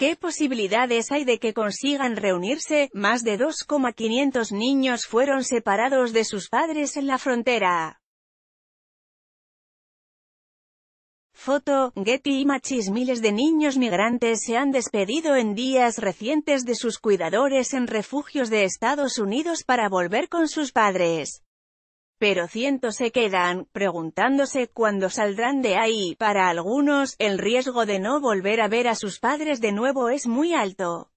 ¿Qué posibilidades hay de que consigan reunirse? Más de 2,500 niños fueron separados de sus padres en la frontera. Foto, Getty Images Miles de niños migrantes se han despedido en días recientes de sus cuidadores en refugios de Estados Unidos para volver con sus padres pero cientos se quedan, preguntándose cuándo saldrán de ahí. Para algunos, el riesgo de no volver a ver a sus padres de nuevo es muy alto.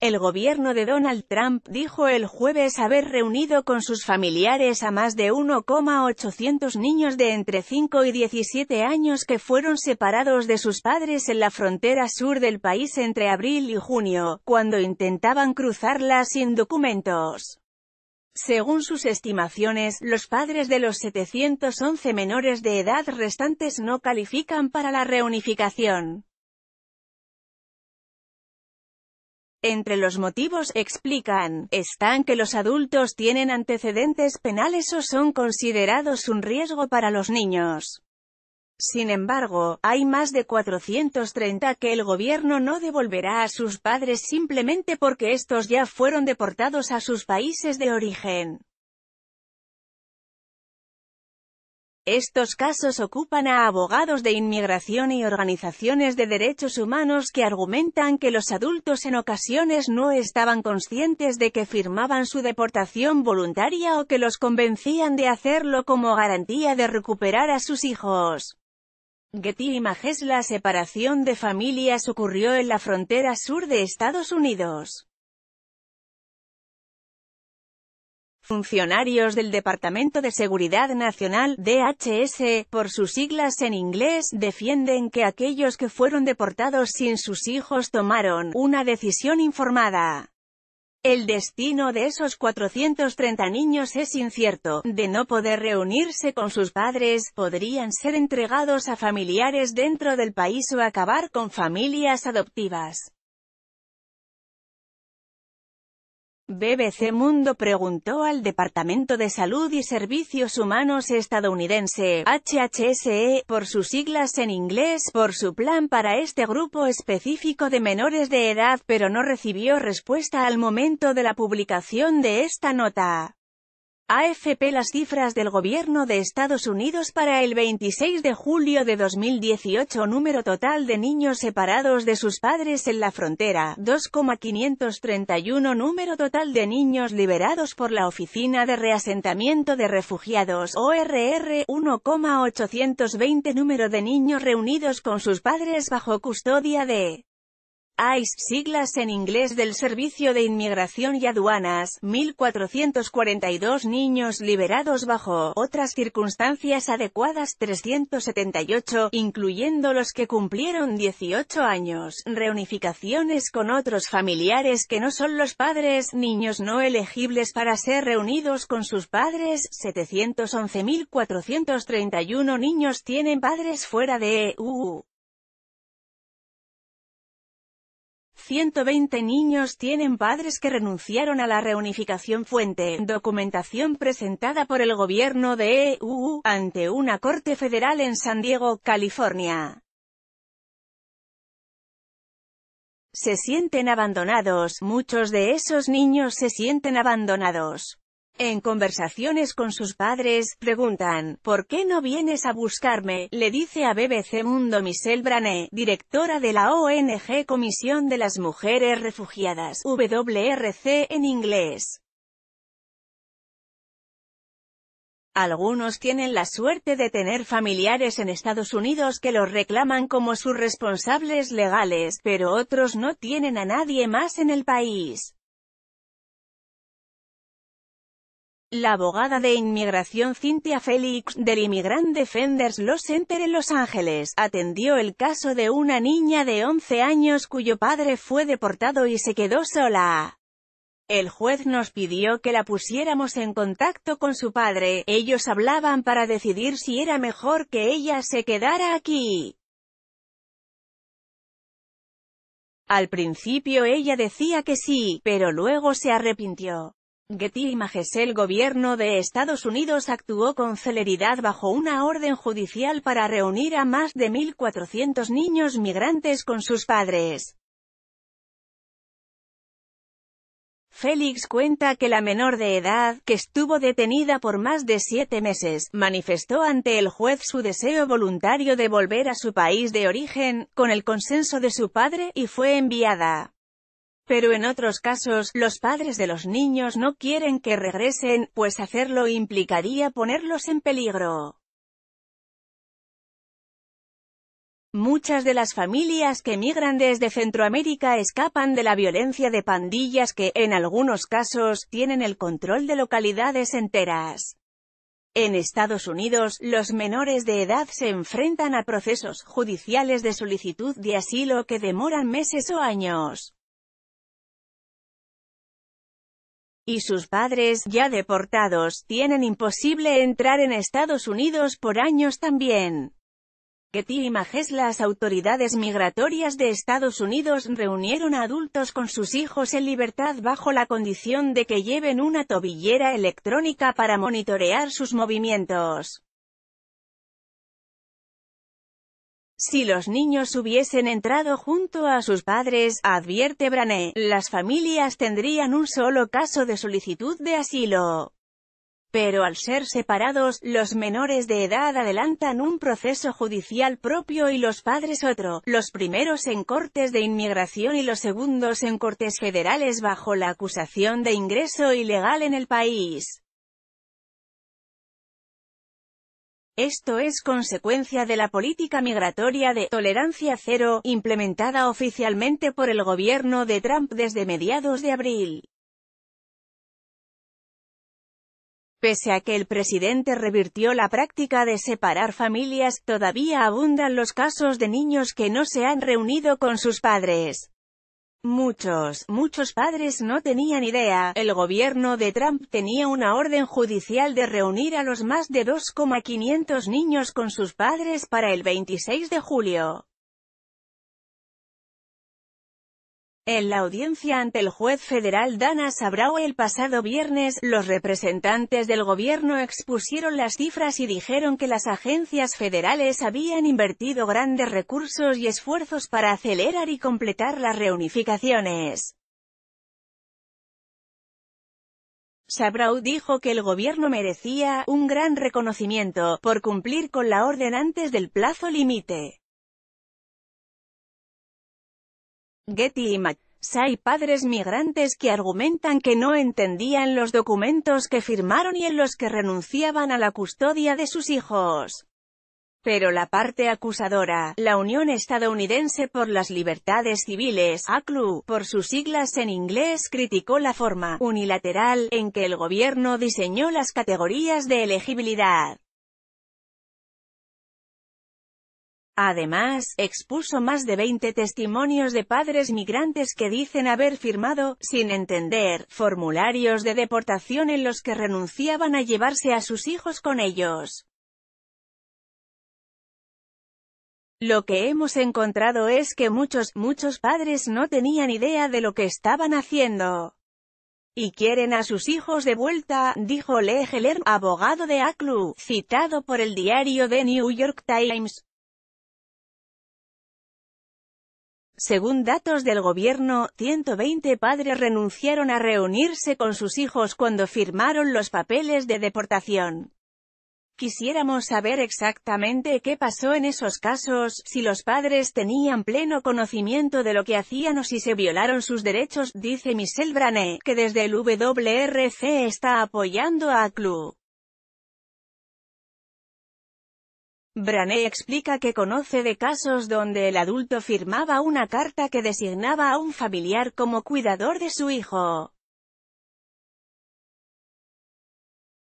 El gobierno de Donald Trump dijo el jueves haber reunido con sus familiares a más de 1,800 niños de entre 5 y 17 años que fueron separados de sus padres en la frontera sur del país entre abril y junio, cuando intentaban cruzarla sin documentos. Según sus estimaciones, los padres de los 711 menores de edad restantes no califican para la reunificación. Entre los motivos, explican, están que los adultos tienen antecedentes penales o son considerados un riesgo para los niños. Sin embargo, hay más de 430 que el gobierno no devolverá a sus padres simplemente porque estos ya fueron deportados a sus países de origen. Estos casos ocupan a abogados de inmigración y organizaciones de derechos humanos que argumentan que los adultos en ocasiones no estaban conscientes de que firmaban su deportación voluntaria o que los convencían de hacerlo como garantía de recuperar a sus hijos. Getty Images La separación de familias ocurrió en la frontera sur de Estados Unidos. Funcionarios del Departamento de Seguridad Nacional, DHS, por sus siglas en inglés, defienden que aquellos que fueron deportados sin sus hijos tomaron una decisión informada. El destino de esos 430 niños es incierto, de no poder reunirse con sus padres, podrían ser entregados a familiares dentro del país o acabar con familias adoptivas. BBC Mundo preguntó al Departamento de Salud y Servicios Humanos estadounidense, HHSE, por sus siglas en inglés, por su plan para este grupo específico de menores de edad, pero no recibió respuesta al momento de la publicación de esta nota. AFP Las cifras del gobierno de Estados Unidos para el 26 de julio de 2018 Número total de niños separados de sus padres en la frontera, 2,531 Número total de niños liberados por la Oficina de Reasentamiento de Refugiados, ORR, 1,820 Número de niños reunidos con sus padres bajo custodia de AIS, siglas en inglés del Servicio de Inmigración y Aduanas, 1442 niños liberados bajo otras circunstancias adecuadas 378, incluyendo los que cumplieron 18 años, reunificaciones con otros familiares que no son los padres, niños no elegibles para ser reunidos con sus padres, 711.431 niños tienen padres fuera de EU. 120 niños tienen padres que renunciaron a la reunificación fuente, documentación presentada por el gobierno de EU, ante una corte federal en San Diego, California. Se sienten abandonados, muchos de esos niños se sienten abandonados. En conversaciones con sus padres, preguntan, ¿por qué no vienes a buscarme? Le dice a BBC Mundo Michelle Brané, directora de la ONG Comisión de las Mujeres Refugiadas, WRC en inglés. Algunos tienen la suerte de tener familiares en Estados Unidos que los reclaman como sus responsables legales, pero otros no tienen a nadie más en el país. La abogada de inmigración Cynthia Félix, del Immigrant Defenders Law Center en Los Ángeles, atendió el caso de una niña de 11 años cuyo padre fue deportado y se quedó sola. El juez nos pidió que la pusiéramos en contacto con su padre, ellos hablaban para decidir si era mejor que ella se quedara aquí. Al principio ella decía que sí, pero luego se arrepintió. Getty Images El gobierno de Estados Unidos actuó con celeridad bajo una orden judicial para reunir a más de 1.400 niños migrantes con sus padres. Félix cuenta que la menor de edad, que estuvo detenida por más de siete meses, manifestó ante el juez su deseo voluntario de volver a su país de origen, con el consenso de su padre, y fue enviada. Pero en otros casos, los padres de los niños no quieren que regresen, pues hacerlo implicaría ponerlos en peligro. Muchas de las familias que migran desde Centroamérica escapan de la violencia de pandillas que, en algunos casos, tienen el control de localidades enteras. En Estados Unidos, los menores de edad se enfrentan a procesos judiciales de solicitud de asilo que demoran meses o años. y sus padres, ya deportados, tienen imposible entrar en Estados Unidos por años también. Getty Images Las autoridades migratorias de Estados Unidos reunieron a adultos con sus hijos en libertad bajo la condición de que lleven una tobillera electrónica para monitorear sus movimientos. Si los niños hubiesen entrado junto a sus padres, advierte Brané, las familias tendrían un solo caso de solicitud de asilo. Pero al ser separados, los menores de edad adelantan un proceso judicial propio y los padres otro, los primeros en cortes de inmigración y los segundos en cortes federales bajo la acusación de ingreso ilegal en el país. Esto es consecuencia de la política migratoria de «tolerancia cero» implementada oficialmente por el gobierno de Trump desde mediados de abril. Pese a que el presidente revirtió la práctica de separar familias, todavía abundan los casos de niños que no se han reunido con sus padres. Muchos, muchos padres no tenían idea, el gobierno de Trump tenía una orden judicial de reunir a los más de 2,500 niños con sus padres para el 26 de julio. En la audiencia ante el juez federal Dana Sabrao el pasado viernes, los representantes del gobierno expusieron las cifras y dijeron que las agencias federales habían invertido grandes recursos y esfuerzos para acelerar y completar las reunificaciones. Sabrao dijo que el gobierno merecía un gran reconocimiento por cumplir con la orden antes del plazo límite. Getty Hay padres migrantes que argumentan que no entendían los documentos que firmaron y en los que renunciaban a la custodia de sus hijos. Pero la parte acusadora, la Unión Estadounidense por las Libertades Civiles, ACLU, por sus siglas en inglés, criticó la forma unilateral en que el gobierno diseñó las categorías de elegibilidad. Además, expuso más de 20 testimonios de padres migrantes que dicen haber firmado, sin entender, formularios de deportación en los que renunciaban a llevarse a sus hijos con ellos. Lo que hemos encontrado es que muchos, muchos padres no tenían idea de lo que estaban haciendo. Y quieren a sus hijos de vuelta, dijo Heller, abogado de ACLU, citado por el diario The New York Times. Según datos del gobierno, 120 padres renunciaron a reunirse con sus hijos cuando firmaron los papeles de deportación. Quisiéramos saber exactamente qué pasó en esos casos, si los padres tenían pleno conocimiento de lo que hacían o si se violaron sus derechos, dice Michel Brané, que desde el WRC está apoyando a Clu. Brané explica que conoce de casos donde el adulto firmaba una carta que designaba a un familiar como cuidador de su hijo.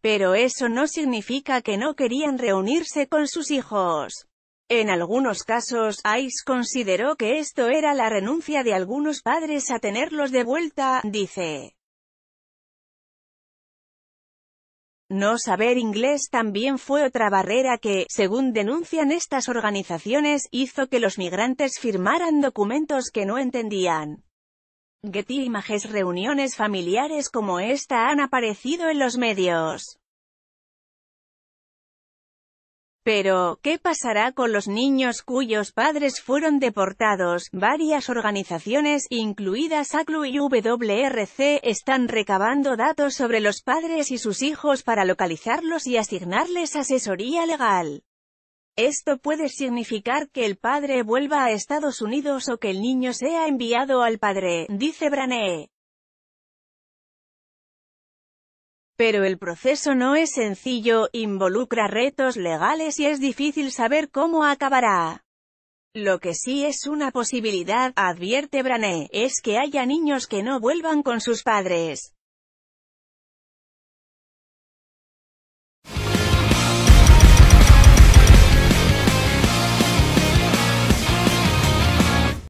Pero eso no significa que no querían reunirse con sus hijos. En algunos casos, Ice consideró que esto era la renuncia de algunos padres a tenerlos de vuelta, dice. No saber inglés también fue otra barrera que, según denuncian estas organizaciones, hizo que los migrantes firmaran documentos que no entendían. Getty Images reuniones familiares como esta han aparecido en los medios. Pero, ¿qué pasará con los niños cuyos padres fueron deportados? Varias organizaciones, incluidas ACLU y WRC, están recabando datos sobre los padres y sus hijos para localizarlos y asignarles asesoría legal. Esto puede significar que el padre vuelva a Estados Unidos o que el niño sea enviado al padre, dice Brané. Pero el proceso no es sencillo, involucra retos legales y es difícil saber cómo acabará. Lo que sí es una posibilidad, advierte Brané, es que haya niños que no vuelvan con sus padres.